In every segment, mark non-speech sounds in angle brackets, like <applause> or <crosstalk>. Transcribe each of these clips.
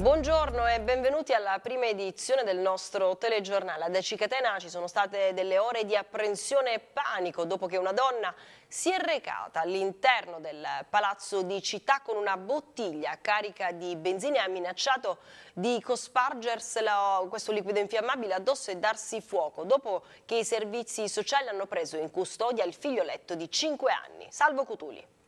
Buongiorno e benvenuti alla prima edizione del nostro telegiornale. A Cicatena ci sono state delle ore di apprensione e panico dopo che una donna si è recata all'interno del palazzo di città con una bottiglia carica di benzina e ha minacciato di cospargersela questo liquido infiammabile addosso e darsi fuoco dopo che i servizi sociali hanno preso in custodia il figlioletto di 5 anni, Salvo Cutuli.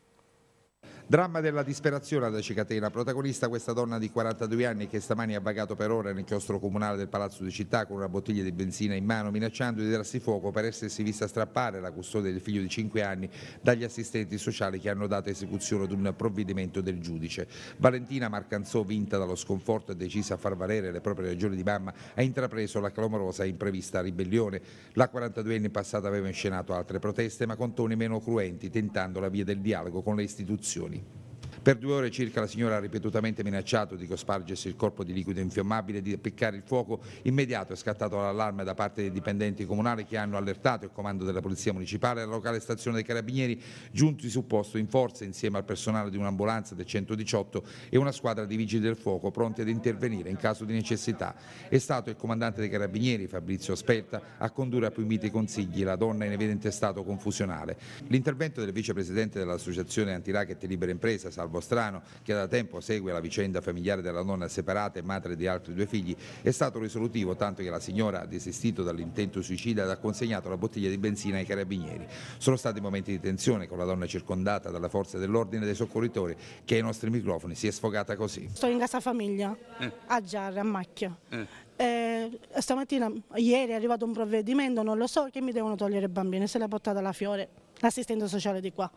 Dramma della disperazione ad Acicatena, protagonista questa donna di 42 anni che stamani ha vagato per ore nel chiostro comunale del Palazzo di Città con una bottiglia di benzina in mano, minacciando di darsi fuoco per essersi vista strappare la custodia del figlio di 5 anni dagli assistenti sociali che hanno dato esecuzione ad un provvedimento del giudice. Valentina Marcanzò, vinta dallo sconforto e decisa a far valere le proprie ragioni di mamma, ha intrapreso la clamorosa e imprevista ribellione. La 42enne in passato aveva inscenato altre proteste, ma con toni meno cruenti, tentando la via del dialogo con le istituzioni. Per due ore circa la signora ha ripetutamente minacciato di cospargersi il corpo di liquido infiammabile e di appiccare il fuoco. Immediato è scattato l'allarme da parte dei dipendenti comunali che hanno allertato il comando della Polizia Municipale e la locale stazione dei Carabinieri, giunti sul posto in forza insieme al personale di un'ambulanza del 118 e una squadra di vigili del fuoco pronti ad intervenire in caso di necessità. È stato il comandante dei Carabinieri, Fabrizio Spelta, a condurre a più miti consigli la donna in evidente stato confusionale. L'intervento del vicepresidente dell'Associazione Antiracket e Libera Impresa, Salvo Bostrano, che da tempo segue la vicenda familiare della nonna separata e madre di altri due figli, è stato risolutivo tanto che la signora ha desistito dall'intento suicida ed ha consegnato la bottiglia di benzina ai carabinieri. Sono stati momenti di tensione con la donna circondata dalle forze dell'ordine e dei soccorritori che ai nostri microfoni si è sfogata così. Sto in casa famiglia, eh. a ah, Giarre, a Macchia. Eh. Eh, stamattina, ieri è arrivato un provvedimento, non lo so, che mi devono togliere i bambini, se l'ha portata la Fiore, l'assistente sociale di qua.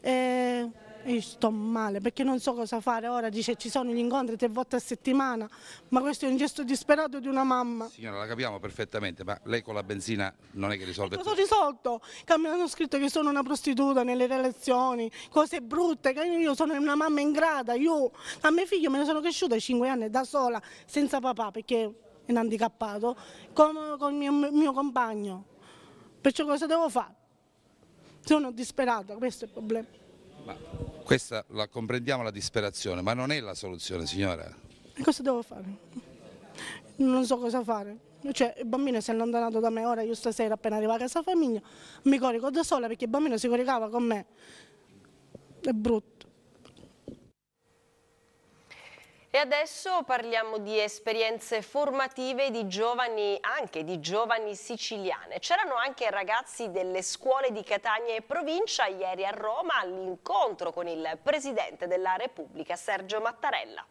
Eh, io sto male perché non so cosa fare. Ora dice ci sono gli incontri tre volte a settimana, ma questo è un gesto disperato di una mamma. Signora, la capiamo perfettamente, ma lei con la benzina non è che risolve tutto. Cosa ho risolto? Che mi hanno scritto che sono una prostituta nelle relazioni, cose brutte, che io sono una mamma ingrata. Io a mio figlio me ne sono cresciuta a cinque anni da sola, senza papà perché è un handicappato, con, con mio, mio compagno. Perciò cosa devo fare? Sono disperata, questo è il problema. Ma questa la comprendiamo la disperazione, ma non è la soluzione signora. E cosa devo fare? Non so cosa fare. Cioè, il bambino si è allontanato da me, ora io stasera appena arrivo a casa famiglia mi corico da sola perché il bambino si coricava con me. È brutto. E adesso parliamo di esperienze formative di giovani, anche di giovani siciliane. C'erano anche ragazzi delle scuole di Catania e provincia ieri a Roma all'incontro con il Presidente della Repubblica Sergio Mattarella.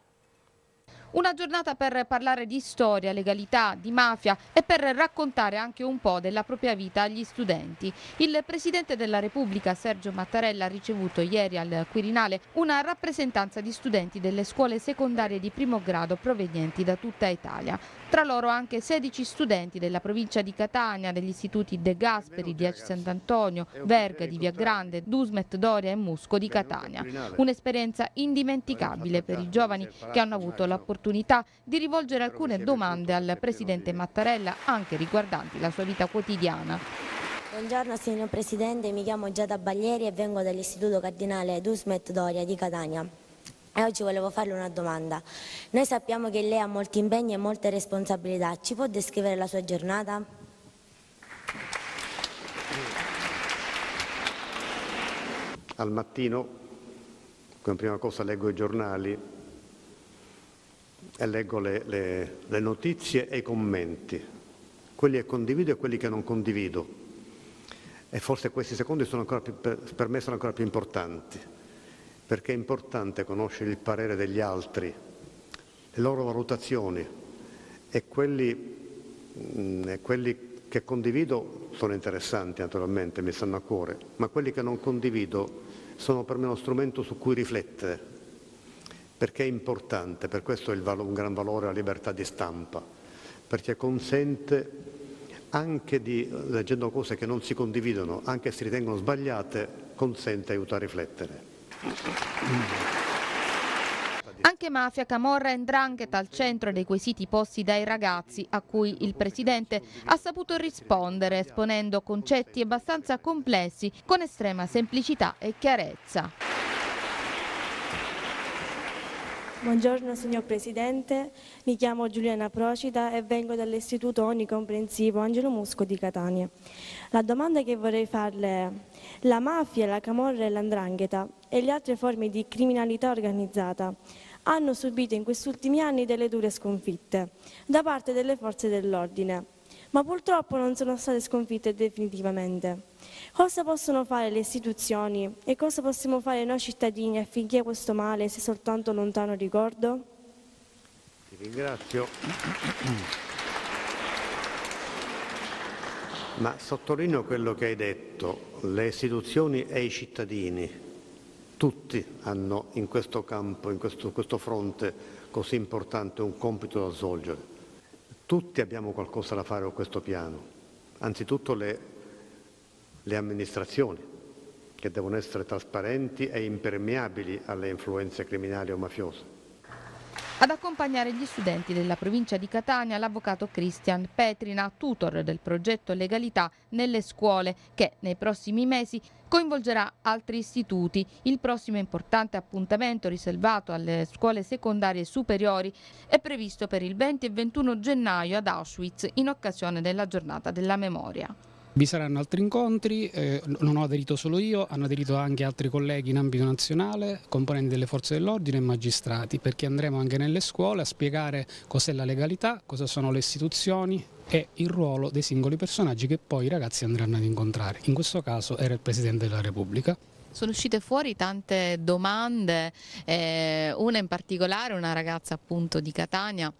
Una giornata per parlare di storia, legalità, di mafia e per raccontare anche un po' della propria vita agli studenti. Il Presidente della Repubblica Sergio Mattarella ha ricevuto ieri al Quirinale una rappresentanza di studenti delle scuole secondarie di primo grado provenienti da tutta Italia tra loro anche 16 studenti della provincia di Catania, degli istituti De Gasperi di Aci Sant'Antonio, Verga di Via Grande, Dusmet, Doria e Musco di Catania. Un'esperienza indimenticabile per i giovani che hanno avuto l'opportunità di rivolgere alcune domande al presidente Mattarella anche riguardanti la sua vita quotidiana. Buongiorno signor Presidente, mi chiamo Giada Baglieri e vengo dall'Istituto Cardinale Dusmet Doria di Catania. E oggi volevo farle una domanda. Noi sappiamo che lei ha molti impegni e molte responsabilità. Ci può descrivere la sua giornata? Al mattino, come prima cosa, leggo i giornali e leggo le, le, le notizie e i commenti, quelli che condivido e quelli che non condivido. E forse questi secondi sono più, per me sono ancora più importanti perché è importante conoscere il parere degli altri, le loro valutazioni e quelli, mh, mm, quelli che condivido sono interessanti naturalmente, mi stanno a cuore, ma quelli che non condivido sono per me uno strumento su cui riflettere, perché è importante, per questo è un gran valore la libertà di stampa, perché consente anche di, leggendo cose che non si condividono, anche se ritengono sbagliate, consente aiuto a riflettere. Anche mafia, camorra e ndrangheta al centro dei quesiti posti dai ragazzi, a cui il Presidente ha saputo rispondere esponendo concetti abbastanza complessi con estrema semplicità e chiarezza. Buongiorno signor Presidente, mi chiamo Giuliana Procida e vengo dall'Istituto Onnicomprensivo Angelo Musco di Catania. La domanda che vorrei farle è, la mafia, la camorra e l'andrangheta e le altre forme di criminalità organizzata hanno subito in questi ultimi anni delle dure sconfitte da parte delle forze dell'ordine, ma purtroppo non sono state sconfitte definitivamente. Cosa possono fare le istituzioni e cosa possiamo fare noi cittadini affinché questo male sia soltanto lontano ricordo? Ti ringrazio. Ma sottolineo quello che hai detto, le istituzioni e i cittadini, tutti hanno in questo campo, in questo, questo fronte così importante un compito da svolgere. Tutti abbiamo qualcosa da fare con questo piano, anzitutto le le amministrazioni, che devono essere trasparenti e impermeabili alle influenze criminali o mafiose. Ad accompagnare gli studenti della provincia di Catania l'avvocato Christian Petrina, tutor del progetto Legalità nelle scuole, che nei prossimi mesi coinvolgerà altri istituti. Il prossimo importante appuntamento riservato alle scuole secondarie superiori è previsto per il 20 e 21 gennaio ad Auschwitz in occasione della giornata della memoria. Vi saranno altri incontri, eh, non ho aderito solo io, hanno aderito anche altri colleghi in ambito nazionale, componenti delle forze dell'ordine e magistrati, perché andremo anche nelle scuole a spiegare cos'è la legalità, cosa sono le istituzioni e il ruolo dei singoli personaggi che poi i ragazzi andranno ad incontrare. In questo caso era il Presidente della Repubblica. Sono uscite fuori tante domande, eh, una in particolare, una ragazza appunto di Catania,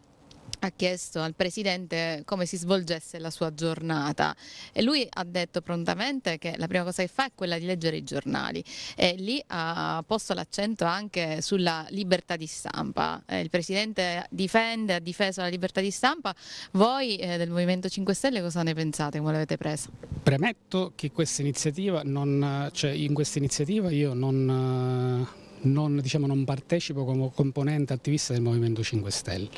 ha chiesto al presidente come si svolgesse la sua giornata e lui ha detto prontamente che la prima cosa che fa è quella di leggere i giornali e lì ha posto l'accento anche sulla libertà di stampa. Eh, il presidente difende, ha difeso la libertà di stampa, voi eh, del Movimento 5 Stelle cosa ne pensate, come l'avete presa? Premetto che questa iniziativa non, cioè in questa iniziativa io non eh, non, diciamo, non, partecipo come componente attivista del Movimento 5 Stelle.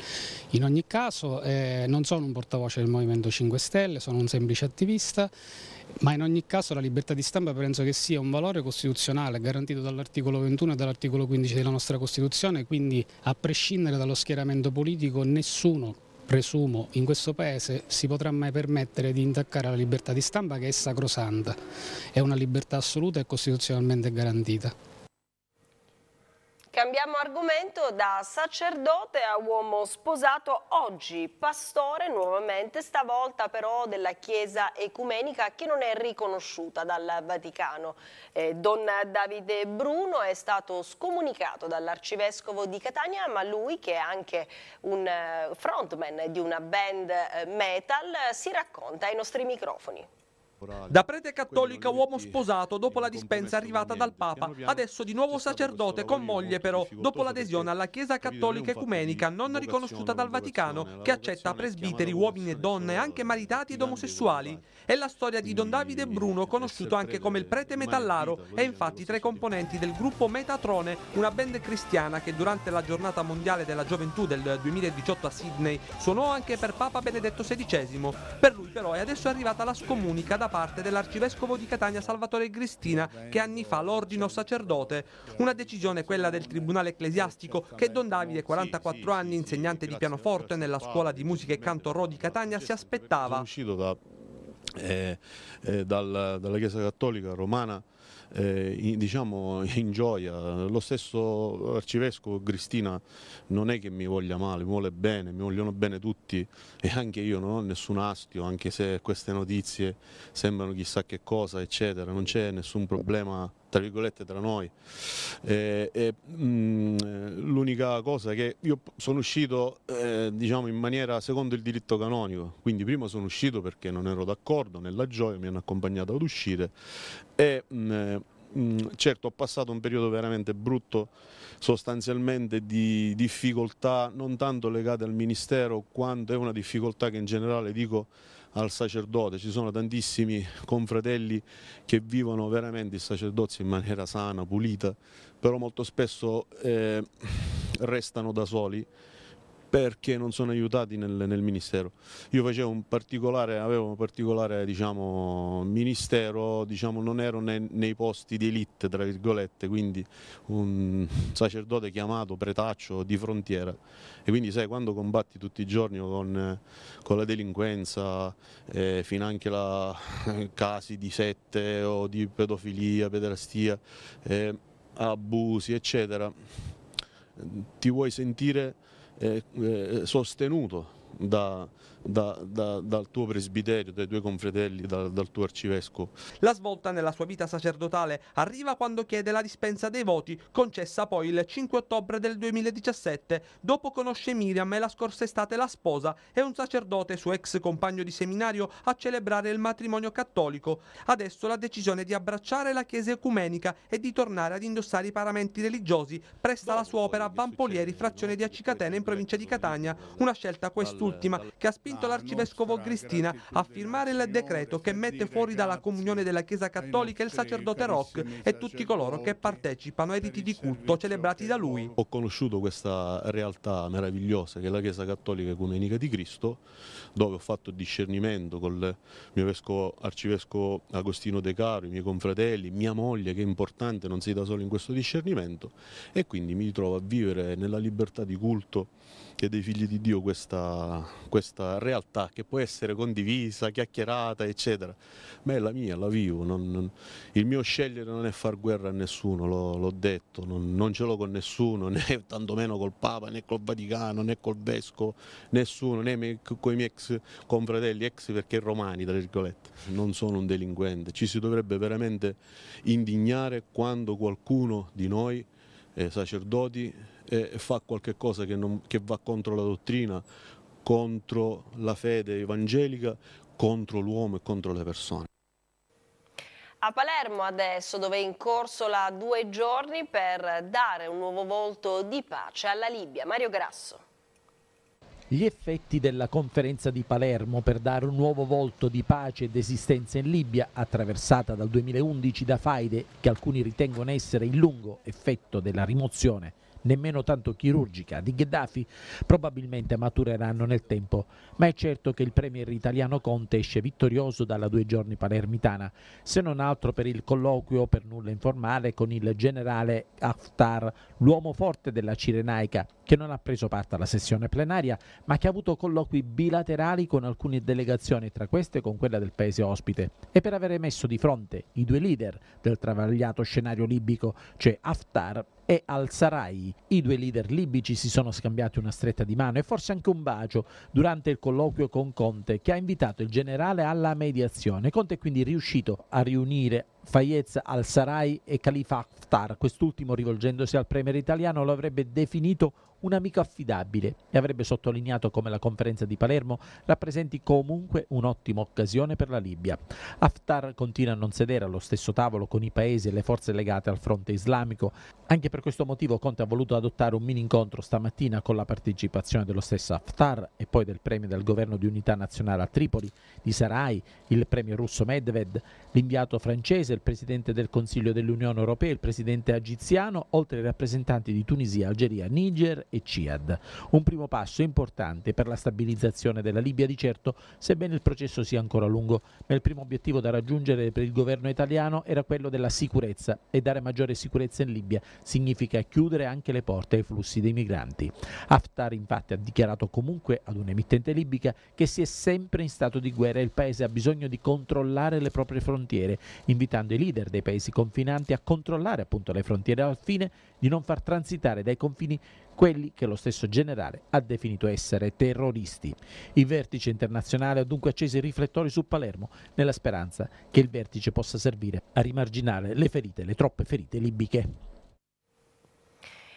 In ogni caso eh, non sono un portavoce del Movimento 5 Stelle, sono un semplice attivista, ma in ogni caso la libertà di stampa penso che sia un valore costituzionale garantito dall'articolo 21 e dall'articolo 15 della nostra Costituzione, quindi a prescindere dallo schieramento politico nessuno presumo in questo paese si potrà mai permettere di intaccare la libertà di stampa che è sacrosanta, è una libertà assoluta e costituzionalmente garantita. Cambiamo argomento da sacerdote a uomo sposato oggi, pastore nuovamente, stavolta però della Chiesa ecumenica che non è riconosciuta dal Vaticano. Eh, Don Davide Bruno è stato scomunicato dall'arcivescovo di Catania, ma lui che è anche un eh, frontman di una band eh, metal si racconta ai nostri microfoni. Da prete cattolico a uomo sposato dopo la dispensa arrivata dal Papa, adesso di nuovo sacerdote con moglie però, dopo l'adesione alla Chiesa cattolica ecumenica non riconosciuta dal Vaticano che accetta presbiteri, uomini e donne, anche maritati ed omosessuali. È la storia di Don Davide Bruno, conosciuto anche come il prete metallaro, è infatti tra i componenti del gruppo Metatrone, una band cristiana che durante la giornata mondiale della gioventù del 2018 a Sydney suonò anche per Papa Benedetto XVI. Per lui però è adesso arrivata la scomunica da parte dell'arcivescovo di Catania Salvatore Cristina, che anni fa l'ordino sacerdote. Una decisione, quella del Tribunale Ecclesiastico, che Don Davide, 44 anni, insegnante di pianoforte nella scuola di musica e canto Ro di Catania, si aspettava. Sono uscito da, eh, eh, dal, dalla Chiesa Cattolica Romana eh, in, diciamo <laughs> in gioia. Lo stesso arcivescovo Cristina non è che mi voglia male, mi vuole bene, mi vogliono bene tutti e anche io non ho nessun astio, anche se queste notizie sembrano chissà che cosa, eccetera, non c'è nessun problema tra virgolette tra noi. Eh, mm, l'unica cosa che io sono uscito eh, diciamo in maniera secondo il diritto canonico, quindi prima sono uscito perché non ero d'accordo nella gioia, mi hanno accompagnato ad uscire e mh, mm, eh, mh, mm, certo ho passato un periodo veramente brutto sostanzialmente di difficoltà non tanto legate al ministero quanto è una difficoltà che in generale dico al sacerdote, ci sono tantissimi confratelli che vivono veramente il sacerdozio in maniera sana, pulita, però molto spesso eh, restano da soli perché non sono aiutati nel, nel Ministero. Io un avevo un particolare diciamo, Ministero, diciamo, non ero nei, nei posti di elite, tra virgolette, quindi un sacerdote chiamato pretaccio di frontiera. E quindi sai, quando combatti tutti i giorni con, con la delinquenza, eh, fino anche a <laughs> casi di sette o di pedofilia, pederastia, eh, abusi, eccetera, ti vuoi sentire eh, eh, sostenuto da, da, da, dal tuo presbiterio, dai tuoi confratelli, da, dal tuo arcivescovo. La svolta nella sua vita sacerdotale arriva quando chiede la dispensa dei voti, concessa poi il 5 ottobre del 2017, dopo conosce Miriam e la scorsa estate la sposa e un sacerdote, suo ex compagno di seminario, a celebrare il matrimonio cattolico. Adesso la decisione di abbracciare la Chiesa ecumenica e di tornare ad indossare i paramenti religiosi presta la sua opera a Vampolieri, frazione di Acicatene in provincia di Catania, una scelta quest'ultima che ha spinto spinto ah, l'arcivescovo Cristina a firmare il decreto che mette fuori dalla comunione della Chiesa Cattolica il sacerdote Rock e tutti coloro che partecipano ai riti di culto celebrati da lui. Ho conosciuto questa realtà meravigliosa che è la Chiesa Cattolica Ecumenica di Cristo, dove ho fatto discernimento con il mio vescovo, arcivescovo Agostino De Caro, i miei confratelli, mia moglie che è importante, non sei da solo in questo discernimento e quindi mi ritrovo a vivere nella libertà di culto anche dei figli di Dio questa, questa realtà che può essere condivisa, chiacchierata, eccetera. Ma è la mia, la vivo. Non, non, il mio scegliere non è far guerra a nessuno, l'ho detto, non, non, ce l'ho con nessuno, <laughs> né tantomeno col Papa, né col Vaticano, né col Vescovo, nessuno, né con i miei ex confratelli, ex perché romani, tra virgolette. Non sono un delinquente. Ci si dovrebbe veramente indignare quando qualcuno di noi, eh, sacerdoti, e fa qualcosa che, non, che va contro la dottrina, contro la fede evangelica, contro l'uomo e contro le persone. A Palermo adesso, dove è in corso la due giorni per dare un nuovo volto di pace alla Libia. Mario Grasso. Gli effetti della conferenza di Palermo per dare un nuovo volto di pace ed esistenza in Libia, attraversata dal 2011 da faide che alcuni ritengono essere il lungo effetto della rimozione nemmeno tanto chirurgica, di Gheddafi probabilmente matureranno nel tempo, ma è certo che il premier italiano Conte esce vittorioso dalla due giorni palermitana, se non altro per il colloquio per nulla informale con il generale Haftar, l'uomo forte della Cirenaica, che non ha preso parte alla sessione plenaria, ma che ha avuto colloqui bilaterali con alcune delegazioni, tra queste con quella del paese ospite, e per avere messo di fronte i due leader del travagliato scenario libico, cioè Haftar e al-Sarai. I due leader libici si sono scambiati una stretta di mano e forse anche un bacio durante il colloquio con Conte, che ha invitato il generale alla mediazione. Conte è quindi riuscito a riunire Fayez al-Sarai e Khalifa Haftar. Quest'ultimo, rivolgendosi al premier italiano, lo avrebbe definito un amico affidabile e avrebbe sottolineato come la conferenza di Palermo rappresenti comunque un'ottima occasione per la Libia. Haftar continua a non sedere allo stesso tavolo con i paesi e le forze legate al fronte islamico. Anche per questo motivo Conte ha voluto adottare un mini incontro stamattina con la partecipazione dello stesso Haftar e poi del premio del governo di unità nazionale a Tripoli, di Sarai, il premio russo Medved, l'inviato francese, il presidente del Consiglio dell'Unione Europea, il presidente egiziano, oltre ai rappresentanti di Tunisia, Algeria, Niger e CIAD. Un primo passo importante per la stabilizzazione della Libia di certo, sebbene il processo sia ancora lungo, ma il primo obiettivo da raggiungere per il governo italiano era quello della sicurezza e dare maggiore sicurezza in Libia significa chiudere anche le porte ai flussi dei migranti. Haftar infatti ha dichiarato comunque ad un'emittente libica che si è sempre in stato di guerra e il paese ha bisogno di controllare le proprie frontiere, invitando i leader dei paesi confinanti a controllare appunto le frontiere al fine di non far transitare dai confini quelli che lo stesso generale ha definito essere terroristi. Il vertice internazionale ha dunque acceso i riflettori su Palermo nella speranza che il vertice possa servire a rimarginare le ferite, le troppe ferite libiche.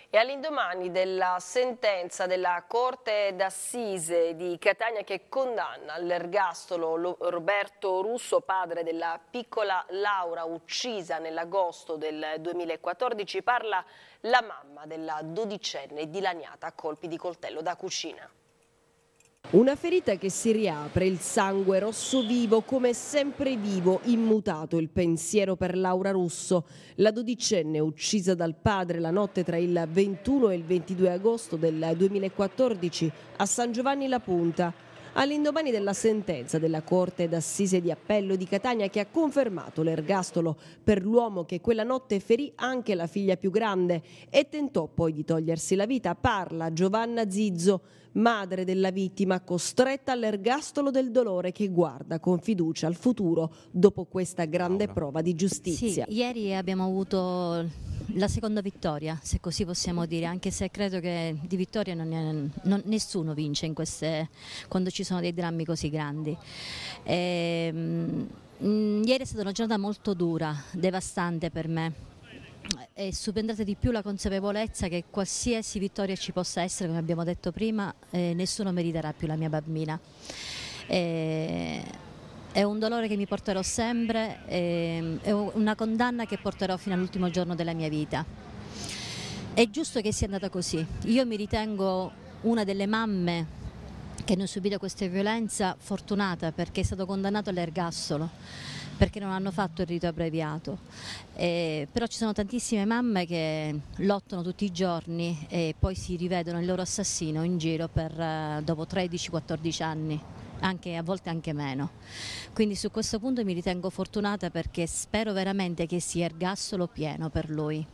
E all'indomani della sentenza della Corte d'Assise di Catania che condanna all'ergastolo Roberto Russo, padre della piccola Laura uccisa nell'agosto del 2014, parla la mamma della dodicenne dilaniata a colpi di coltello da cucina. Una ferita che si riapre, il sangue rosso vivo, come sempre vivo, immutato il pensiero per Laura Russo, la dodicenne uccisa dal padre la notte tra il 21 e il 22 agosto del 2014 a San Giovanni La Punta all'indomani della sentenza della Corte d'Assise di Appello di Catania che ha confermato l'ergastolo per l'uomo che quella notte ferì anche la figlia più grande e tentò poi di togliersi la vita, parla Giovanna Zizzo, madre della vittima costretta all'ergastolo del dolore che guarda con fiducia al futuro dopo questa grande prova di giustizia. Sì, ieri abbiamo avuto la seconda vittoria, se così possiamo dire, anche se credo che di vittoria non è, non, nessuno vince queste, quando ci sono dei drammi così grandi. E, ehm, mh, mm, ieri è stata una giornata molto dura, devastante per me, è subentrata di più la consapevolezza che qualsiasi vittoria ci possa essere, come abbiamo detto prima, eh, nessuno meriterà più la mia bambina. E, eh, è un dolore che mi porterò sempre, ehm, è una condanna che porterò fino all'ultimo giorno della mia vita. È giusto che sia andata così. Io mi ritengo una delle mamme che non subito questa violenza fortunata perché è stato condannato all'ergastolo perché non hanno fatto il rito abbreviato. Eh, però ci sono tantissime mamme che lottano tutti i giorni e poi si rivedono il loro assassino in giro per, dopo 13-14 anni anche, a volte anche meno. Quindi su questo punto mi ritengo fortunata perché spero veramente che sia ergassolo pieno per lui.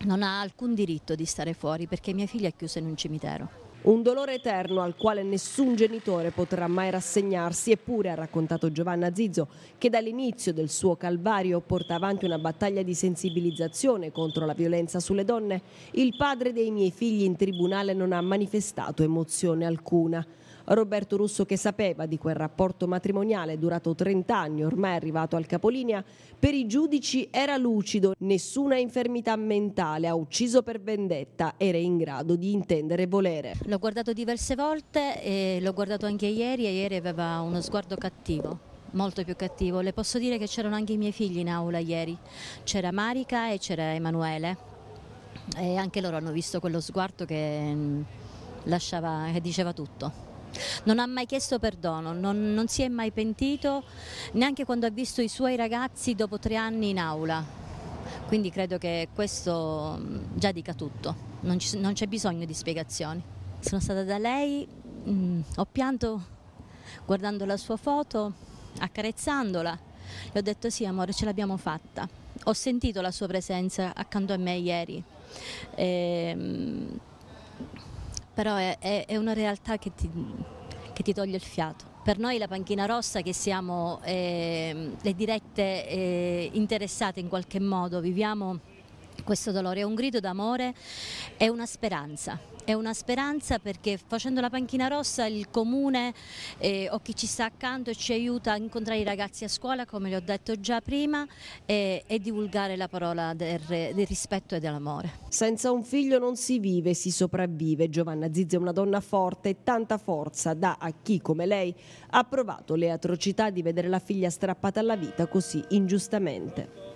Non ha alcun diritto di stare fuori perché mia figlia è chiusa in un cimitero. Un dolore eterno al quale nessun genitore potrà mai rassegnarsi, eppure ha raccontato Giovanna Zizzo che dall'inizio del suo calvario porta avanti una battaglia di sensibilizzazione contro la violenza sulle donne. Il padre dei miei figli in tribunale non ha manifestato emozione alcuna. Roberto Russo, che sapeva di quel rapporto matrimoniale durato 30 anni, ormai arrivato al capolinea, per i giudici era lucido, nessuna infermità mentale, ha ucciso per vendetta, era in grado di intendere e volere. L'ho guardato diverse volte e l'ho guardato anche ieri e ieri aveva uno sguardo cattivo molto più cattivo. Le posso dire che c'erano anche i miei figli in aula ieri, c'era Marica e c'era Emanuele e anche loro hanno visto quello sguardo che, mm, lasciava, che diceva tutto. Non ha mai chiesto perdono, non, non si è mai pentito neanche quando ha visto i suoi ragazzi dopo tre anni in aula. Quindi credo che questo mm, già dica tutto, non, ci, non c'è bisogno di spiegazioni. Sono stata da lei, mh, mm, ho pianto guardando la sua foto, accarezzandola, le ho detto sì amore ce l'abbiamo fatta. Ho sentito la sua presenza accanto a me ieri. E, ehm, però è, è, è una realtà che ti, che ti toglie il fiato. Per noi la panchina rossa che siamo eh, le dirette eh, interessate in qualche modo, viviamo questo dolore, è un grido d'amore, è una speranza è una speranza perché facendo la panchina rossa il comune eh, o chi ci sta accanto ci aiuta a incontrare i ragazzi a scuola, come le ho detto già prima, e, e divulgare la parola del, del rispetto e dell'amore. Senza un figlio non si vive, si sopravvive. Giovanna Zizia è una donna forte e tanta forza dà a chi come lei ha provato le atrocità di vedere la figlia strappata alla vita così ingiustamente.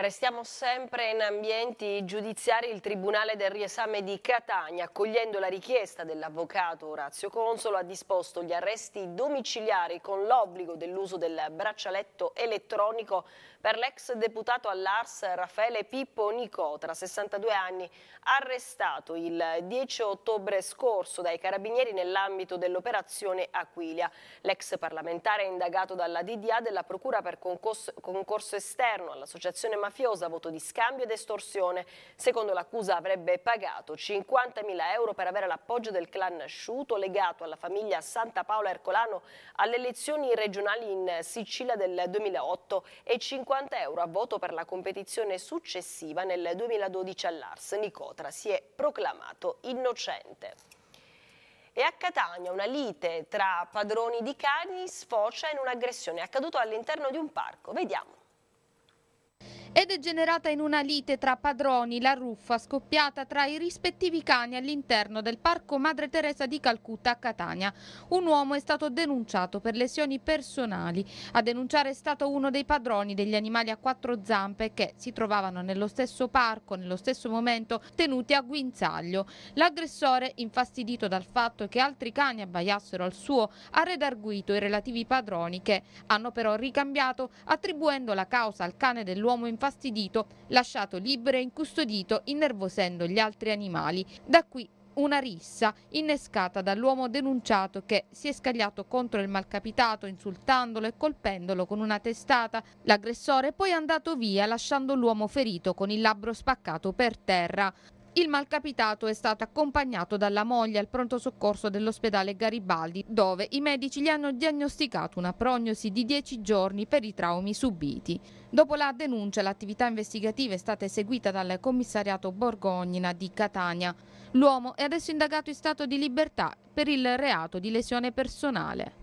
Restiamo sempre in ambienti giudiziari. Il Tribunale del riesame di Catania, accogliendo la richiesta dell'avvocato Orazio Consolo, ha disposto gli arresti domiciliari con l'obbligo dell'uso del braccialetto elettronico per l'ex deputato all'Ars Raffaele Pippo Nicotra, 62 anni, arrestato il 10 ottobre scorso dai carabinieri nell'ambito dell'operazione Aquilia. L'ex parlamentare è indagato dalla DDA della Procura per concorso, concorso esterno all'associazione mafiosa, voto di scambio ed estorsione. Secondo l'accusa avrebbe pagato 50.000 euro per avere l'appoggio del clan Sciuto legato alla famiglia Santa Paola Ercolano alle elezioni regionali in Sicilia del 2008 e 50 50 euro a voto per la competizione successiva nel 2012 all'Ars, Nicotra si è proclamato innocente. E a Catania una lite tra padroni di cani sfocia in un'aggressione accaduta all'interno di un parco. Vediamo è degenerata in una lite tra padroni, la ruffa scoppiata tra i rispettivi cani all'interno del parco Madre Teresa di Calcutta a Catania. Un uomo è stato denunciato per lesioni personali. A denunciare è stato uno dei padroni degli animali a quattro zampe che si trovavano nello stesso parco, nello stesso momento, tenuti a guinzaglio. L'aggressore, infastidito dal fatto che altri cani abbaiassero al suo, ha redarguito i relativi padroni che hanno però ricambiato attribuendo la causa al cane dell'uomo in infastidito, lasciato libero e incustodito, innervosendo gli altri animali. Da qui una rissa innescata dall'uomo denunciato che si è scagliato contro il malcapitato insultandolo e colpendolo con una testata. L'aggressore è poi andato via lasciando l'uomo ferito con il labbro spaccato per terra. Il malcapitato è stato accompagnato dalla moglie al pronto soccorso dell'ospedale Garibaldi, dove i medici gli hanno diagnosticato una prognosi di 10 giorni per i traumi subiti. Dopo la denuncia, l'attività investigativa è stata eseguita dal commissariato Borgognina di Catania. L'uomo è adesso indagato in stato di libertà per il reato di lesione personale.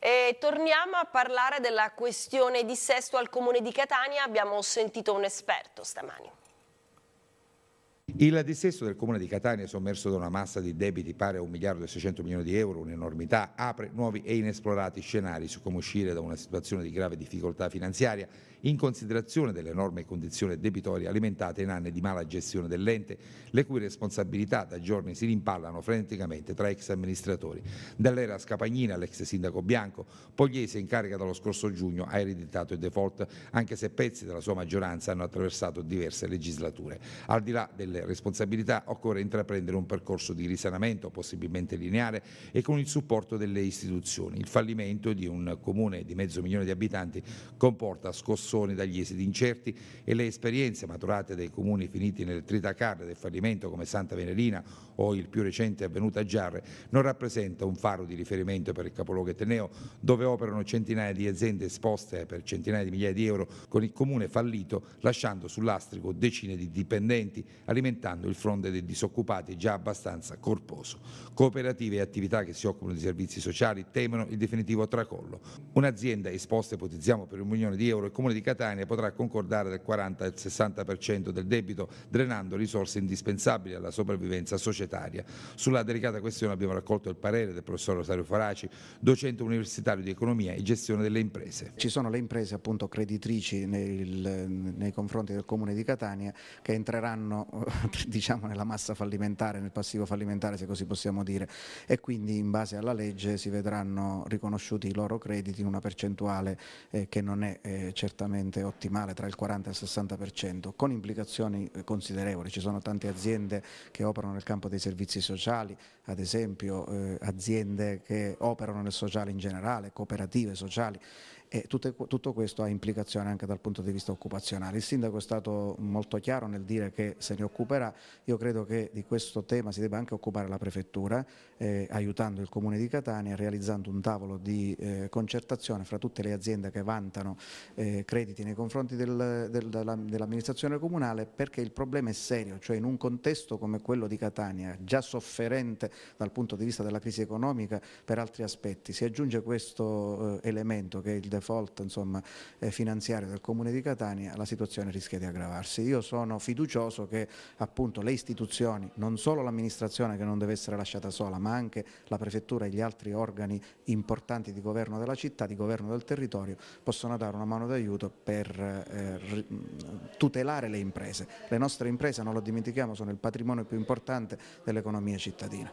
E torniamo a parlare della questione di sesto al comune di Catania. Abbiamo sentito un esperto stamani. Il dissesto del Comune di Catania, sommerso da una massa di debiti pari a 1 miliardo e 600 milioni di euro, un'enormità, apre nuovi e inesplorati scenari su come uscire da una situazione di grave difficoltà finanziaria in considerazione dell'enorme condizione debitoria alimentata in anni di mala gestione dell'ente, le cui responsabilità da giorni si rimpallano freneticamente tra ex amministratori. Dall'era Scapagnina all'ex sindaco Bianco, Pogliese in carica dallo scorso giugno ha ereditato il default, anche se pezzi della sua maggioranza hanno attraversato diverse legislature. Al di là delle responsabilità occorre intraprendere un percorso di risanamento, possibilmente lineare, e con il supporto delle istituzioni. Il fallimento di un comune di mezzo milione di abitanti comporta scosso persone dagli esiti incerti e le esperienze maturate dai comuni finiti nel tritacarne del fallimento come Santa Venerina o il più recente avvenuto a Giarre, non rappresenta un faro di riferimento per il capoluogo etneo, dove operano centinaia di aziende esposte per centinaia di migliaia di euro con il comune fallito, lasciando sull'astrico decine di dipendenti, alimentando il fronte dei disoccupati già abbastanza corposo. Cooperative e attività che si occupano di servizi sociali temono il definitivo tracollo. Un'azienda esposta, ipotizziamo, per un milione di euro, il comune di Catania potrà concordare del 40 al 60% del debito, drenando risorse indispensabili alla sopravvivenza sociale societaria. Sulla delicata questione abbiamo raccolto il parere del professor Rosario Faraci, docente universitario di economia e gestione delle imprese. Ci sono le imprese appunto creditrici nel, nei confronti del comune di Catania che entreranno <laughs> diciamo, nella massa fallimentare, nel passivo fallimentare se così possiamo dire e quindi in base alla legge si vedranno riconosciuti i loro crediti in una percentuale eh, che non è eh, certamente ottimale tra il 40 e il 60% con implicazioni eh, considerevoli. Ci sono tante aziende che operano nel campo dei servizi sociali, ad esempio eh, aziende che operano nel sociale in generale, cooperative sociali, e tutto, questo ha implicazioni anche dal punto di vista occupazionale. Il sindaco è stato molto chiaro nel dire che se ne occuperà, io credo che di questo tema si debba anche occupare la prefettura, eh, aiutando il comune di Catania, realizzando un tavolo di eh, concertazione fra tutte le aziende che vantano eh, crediti nei confronti del, del, dell'amministrazione comunale perché il problema è serio, cioè in un contesto come quello di Catania, già sofferente dal punto di vista della crisi economica per altri aspetti, si aggiunge questo eh, elemento che è il default insomma, eh, finanziaria del Comune di Catania, la situazione rischia di aggravarsi. Io sono fiducioso che appunto le istituzioni, non solo l'amministrazione che non deve essere lasciata sola, ma anche la prefettura e gli altri organi importanti di governo della città, di governo del territorio, possono dare una mano d'aiuto per eh, tutelare le imprese. Le nostre imprese, non lo dimentichiamo, sono il patrimonio più importante dell'economia cittadina.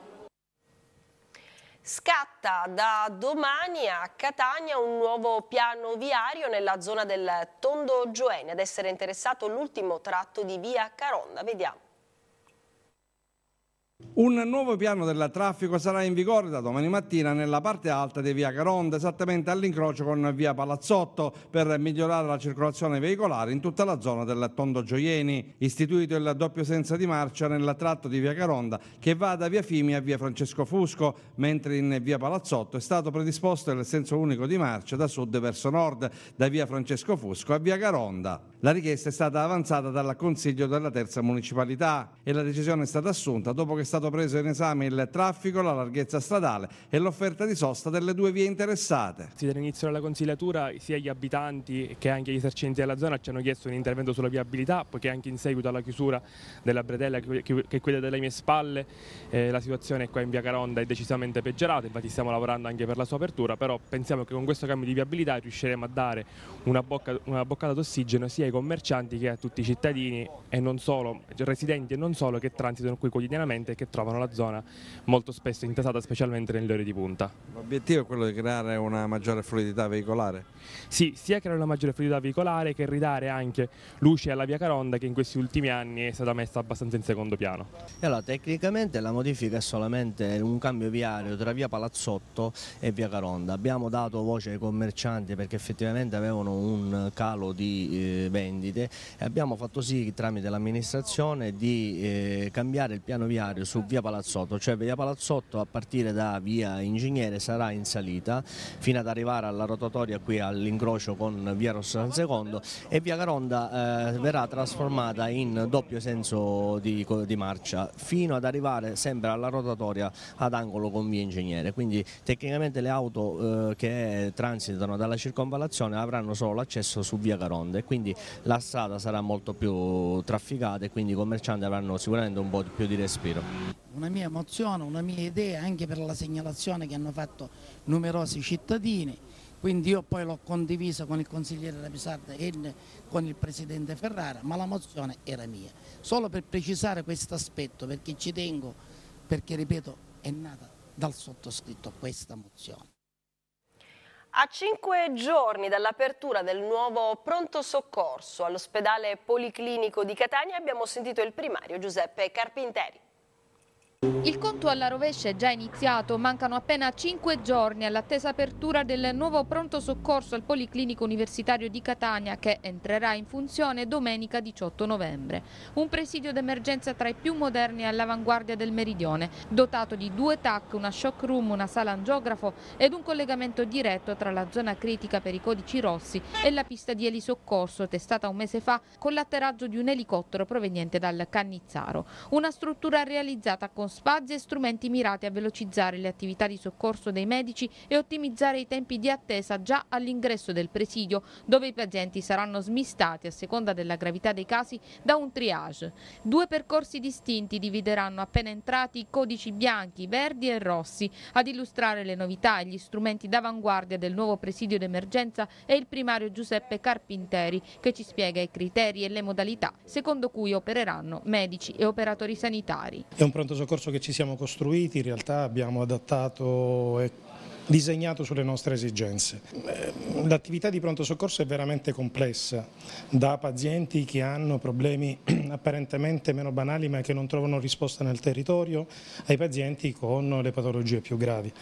Scatta da domani a Catania un nuovo piano viario nella zona del Tondo Gioene, ad essere interessato l'ultimo tratto di via Caronda. Vediamo. Un nuovo piano del traffico sarà in vigore da domani mattina nella parte alta di via Caronda, esattamente all'incrocio con via Palazzotto, per migliorare la circolazione veicolare in tutta la zona del Tondo Gioieni. Istituito il doppio senso di marcia nel tratto di via Caronda che va da via Fimi a via Francesco Fusco, mentre in via Palazzotto è stato predisposto il senso unico di marcia da sud verso nord, da via Francesco Fusco a via Caronda. La richiesta è stata avanzata dal Consiglio della Terza Municipalità e la decisione è stata assunta dopo che stato preso in esame il traffico, la larghezza stradale e l'offerta di sosta delle due vie interessate. Sì, dall'inizio della consigliatura sia gli abitanti che anche gli esercenti della zona ci hanno chiesto un intervento sulla viabilità, poiché anche in seguito alla chiusura della bretella che è quella delle mie spalle, eh, la situazione qua in Via Caronda è decisamente peggiorata, infatti stiamo lavorando anche per la sua apertura, però pensiamo che con questo cambio di viabilità riusciremo a dare una, bocca, una boccata d'ossigeno sia ai commercianti che a tutti i cittadini e non solo, cioè residenti e non solo, che transitano qui quotidianamente e che trovano la zona molto spesso intasata, specialmente nelle ore di punta. L'obiettivo è quello di creare una maggiore fluidità veicolare? Sì, sia creare una maggiore fluidità veicolare che ridare anche luce alla via Caronda che in questi ultimi anni è stata messa abbastanza in secondo piano. Allora, tecnicamente la modifica è solamente un cambio viario tra via Palazzotto e via Caronda. Abbiamo dato voce ai commercianti perché effettivamente avevano un calo di eh, vendite e abbiamo fatto sì tramite l'amministrazione di eh, cambiare il piano viario su via Palazzotto, cioè via Palazzotto a partire da via Ingegnere sarà in salita fino ad arrivare alla rotatoria qui all'incrocio con via Rosso II e via Caronda eh, verrà trasformata in doppio senso di, di, marcia fino ad arrivare sempre alla rotatoria ad angolo con via Ingegnere, quindi tecnicamente le auto eh, che transitano dalla circonvallazione avranno solo l'accesso su via Caronda e quindi la strada sarà molto più trafficata e quindi i commercianti avranno sicuramente un po' più di respiro. Una mia mozione, una mia idea anche per la segnalazione che hanno fatto numerosi cittadini, quindi io poi l'ho condivisa con il consigliere Rapisarda e con il presidente Ferrara, ma la mozione era mia. Solo per precisare questo aspetto, perché ci tengo, perché ripeto, è nata dal sottoscritto questa mozione. A cinque giorni dall'apertura del nuovo pronto soccorso all'ospedale policlinico di Catania abbiamo sentito il primario Giuseppe Carpinteri. Il conto alla rovescia è già iniziato, mancano appena 5 giorni all'attesa apertura del nuovo pronto soccorso al Policlinico Universitario di Catania che entrerà in funzione domenica 18 novembre. Un presidio d'emergenza tra i più moderni e all'avanguardia del meridione, dotato di due TAC, una shock room, una sala angiografo ed un collegamento diretto tra la zona critica per i codici rossi e la pista di elisoccorso testata un mese fa con l'atterraggio di un elicottero proveniente dal Cannizzaro. Una struttura realizzata con spazi e strumenti mirati a velocizzare le attività di soccorso dei medici e ottimizzare i tempi di attesa già all'ingresso del presidio, dove i pazienti saranno smistati a seconda della gravità dei casi da un triage. Due percorsi distinti divideranno appena entrati i codici bianchi, verdi e rossi ad illustrare le novità e gli strumenti d'avanguardia del nuovo presidio d'emergenza è il primario Giuseppe Carpinteri che ci spiega i criteri e le modalità secondo cui opereranno medici e operatori sanitari. È un pronto soccorso percorso che ci siamo costruiti in realtà abbiamo adattato e disegnato sulle nostre esigenze. Eh, l'attività di pronto soccorso è veramente complessa, da pazienti che hanno problemi <clears throat> apparentemente meno banali ma che non trovano risposta nel territorio, ai pazienti con le patologie più gravi.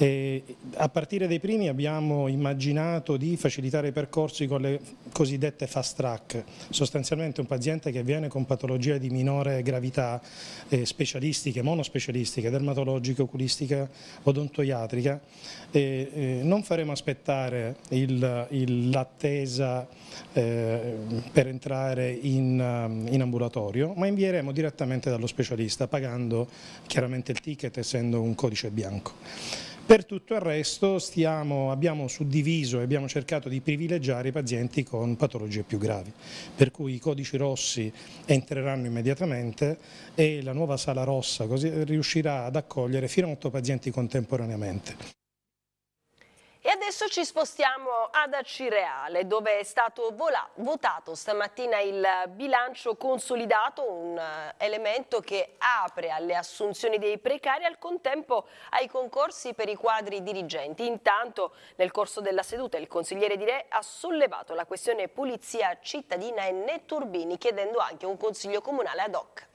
E a partire dai primi abbiamo immaginato di facilitare i percorsi con le cosiddette fast track, sostanzialmente un paziente che viene con patologie di minore gravità eh, specialistiche, monospecialistiche, dermatologiche, oculistiche, odontoiatriche, e, eh, non faremo aspettare l'attesa eh, per entrare in, eh, in ambulatorio, ma invieremo direttamente dallo specialista pagando chiaramente il ticket essendo un codice bianco. Per tutto il resto stiamo, abbiamo suddiviso e abbiamo cercato di privilegiare i pazienti con patologie più gravi, per cui i codici rossi entreranno immediatamente e la nuova sala rossa riuscirà ad accogliere fino a 8 pazienti contemporaneamente adesso ci spostiamo ad Acireale, dove è stato votato stamattina il bilancio consolidato, un eh, elemento che apre alle assunzioni dei precari al contempo ai concorsi per i quadri dirigenti. Intanto, nel corso della seduta, il consigliere di Re ha sollevato la questione pulizia cittadina e Netturbini, chiedendo anche un consiglio comunale ad hoc.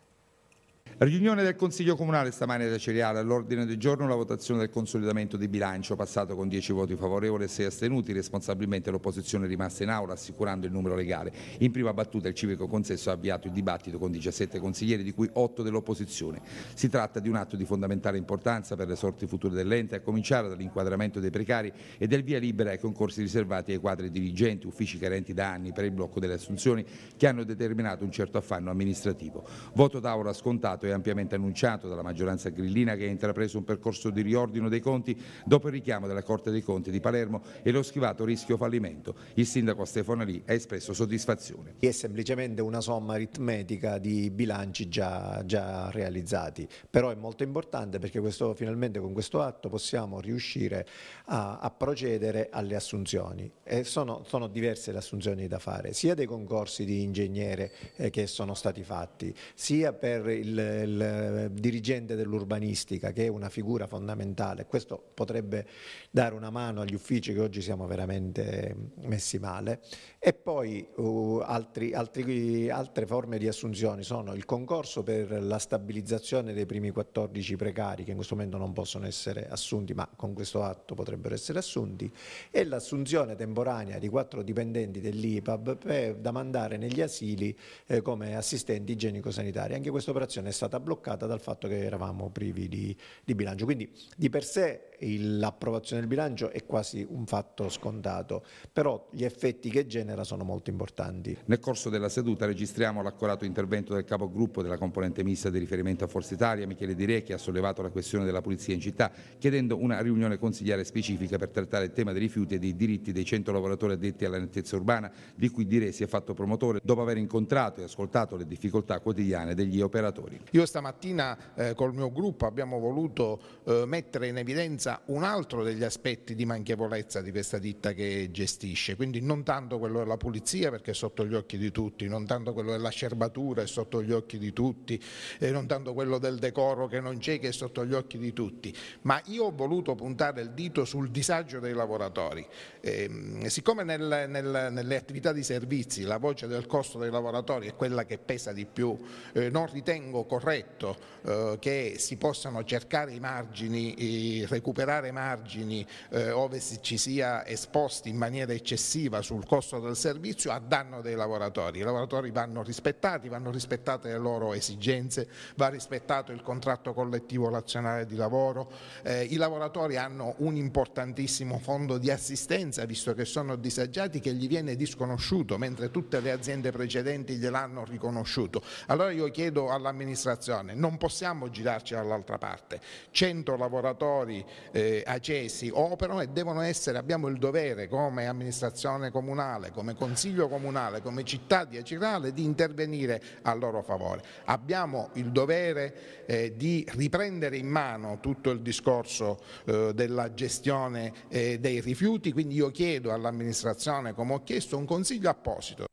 Riunione del Consiglio Comunale stamane da Cereale, all'ordine del giorno la votazione del consolidamento di bilancio, passato con 10 voti favorevoli e 6 astenuti, responsabilmente l'opposizione rimasta in aula assicurando il numero legale. In prima battuta il civico consesso ha avviato il dibattito con 17 consiglieri, di cui 8 dell'opposizione. Si tratta di un atto di fondamentale importanza per le sorti future dell'ente, a cominciare dall'inquadramento dei precari e del via libera ai concorsi riservati ai quadri dirigenti, uffici carenti da anni per il blocco delle assunzioni che hanno determinato un certo affanno amministrativo. Voto d'aula scontato e ampiamente annunciato dalla maggioranza grillina che ha intrapreso un percorso di riordino dei conti dopo il richiamo della Corte dei Conti di Palermo e lo schivato rischio fallimento. Il sindaco Stefano Lì ha espresso soddisfazione. È semplicemente una somma aritmetica di bilanci già, già realizzati, però è molto importante perché questo, finalmente con questo atto possiamo riuscire a, a procedere alle assunzioni. E sono, sono, diverse le assunzioni da fare, sia dei concorsi di ingegnere eh, che sono stati fatti, sia per il il eh, dirigente dell'urbanistica che è una figura fondamentale, questo potrebbe dare una mano agli uffici che oggi siamo veramente messi male e poi uh, altri, altri, altre forme di assunzioni sono il concorso per la stabilizzazione dei primi 14 precari che in questo momento non possono essere assunti ma con questo atto potrebbero essere assunti e l'assunzione temporanea di quattro dipendenti dell'IPAB per, da mandare negli asili eh, come assistenti igienico-sanitari. Anche questa operazione è stata bloccata dal fatto che eravamo privi di, di bilancio. Quindi di per sé l'approvazione del bilancio è quasi un fatto scontato, però gli effetti che genera sono molto importanti. Nel corso della seduta registriamo l'accorato intervento del capogruppo della componente mista di riferimento a Forza Italia, Michele Direi, che ha sollevato la questione della pulizia in città, chiedendo una riunione consigliare specifica per trattare il tema dei rifiuti e dei diritti dei 100 lavoratori addetti alla nettezza urbana, di cui Direi si è fatto promotore dopo aver incontrato e ascoltato le difficoltà quotidiane degli operatori. Io stamattina eh, col mio gruppo abbiamo voluto eh, mettere in evidenza un altro degli aspetti di manchevolezza di questa ditta che gestisce, quindi non tanto quello della pulizia perché è sotto gli occhi di tutti, non tanto quello della scerbatura è sotto gli occhi di tutti, eh, non tanto quello del decoro che non c'è che è sotto gli occhi di tutti, ma io ho voluto puntare il dito sul disagio dei lavoratori. Eh, siccome nel, nel, nelle attività di servizi la voce del costo dei lavoratori è quella che pesa di più, eh, non ritengo corretto eh, che si possano cercare i margini recuperati superare margini eh, ove ci sia esposti in maniera eccessiva sul costo del servizio a danno dei lavoratori. I lavoratori vanno rispettati, vanno rispettate le loro esigenze, va rispettato il contratto collettivo nazionale di lavoro, eh, i lavoratori hanno un importantissimo fondo di assistenza visto che sono disagiati che gli viene disconosciuto mentre tutte le aziende precedenti gliel'hanno riconosciuto. Allora io chiedo all'amministrazione, non possiamo girarci dall'altra parte, 100 lavoratori eh, ACESI operano e devono essere, abbiamo il dovere come amministrazione comunale, come consiglio comunale, come città di Acirale di intervenire a loro favore. Abbiamo il dovere eh, di riprendere in mano tutto il discorso eh, della gestione eh, dei rifiuti, quindi io chiedo all'amministrazione, come ho chiesto, un consiglio apposito.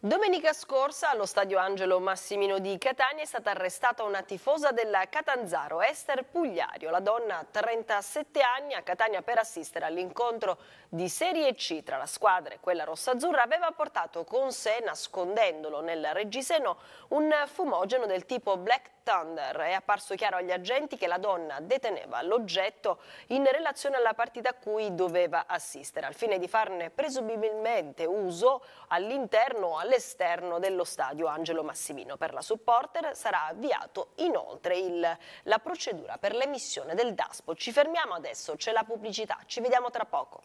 Domenica scorsa allo stadio Angelo Massimino di Catania è stata arrestata una tifosa del Catanzaro, Esther Pugliario. La donna, 37 anni, a Catania per assistere all'incontro di Serie C tra la squadra e quella rossazzurra aveva portato con sé, nascondendolo nel reggiseno, un fumogeno del tipo Black Thunder. È apparso chiaro agli agenti che la donna deteneva l'oggetto in relazione alla partita a cui doveva assistere, al fine di farne presumibilmente uso all'interno o all'esterno dello stadio Angelo Massimino. Per la supporter sarà avviato inoltre il, la procedura per l'emissione del DASPO. Ci fermiamo adesso, c'è la pubblicità, ci vediamo tra poco.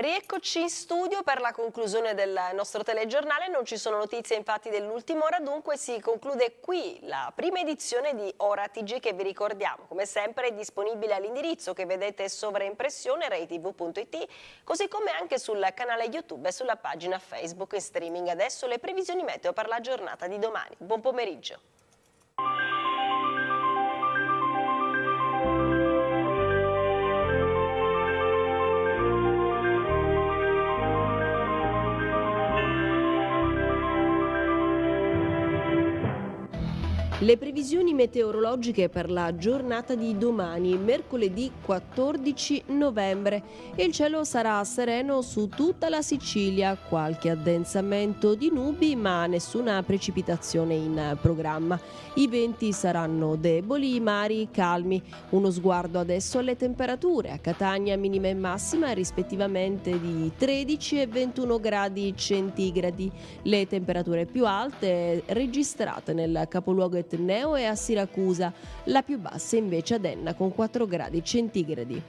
Rieccoci in studio per la conclusione del nostro telegiornale, non ci sono notizie infatti dell'ultima ora, dunque si conclude qui la prima edizione di Ora TG che vi ricordiamo, come sempre è disponibile all'indirizzo che vedete sovraimpressione reitv.it, così come anche sul canale YouTube e sulla pagina Facebook in streaming. Adesso le previsioni meteo per la giornata di domani. Buon pomeriggio. Le previsioni meteorologiche per la giornata di domani, mercoledì 14 novembre. Il cielo sarà sereno su tutta la Sicilia, qualche addensamento di nubi ma nessuna precipitazione in programma. I venti saranno deboli, i mari calmi. Uno sguardo adesso alle temperature. A Catania minima e massima rispettivamente di 13 e 21 gradi centigradi. Le temperature più alte registrate nel capoluogo italiano Etneo e a Siracusa, la più bassa invece ad Enna con 4 gradi centigradi.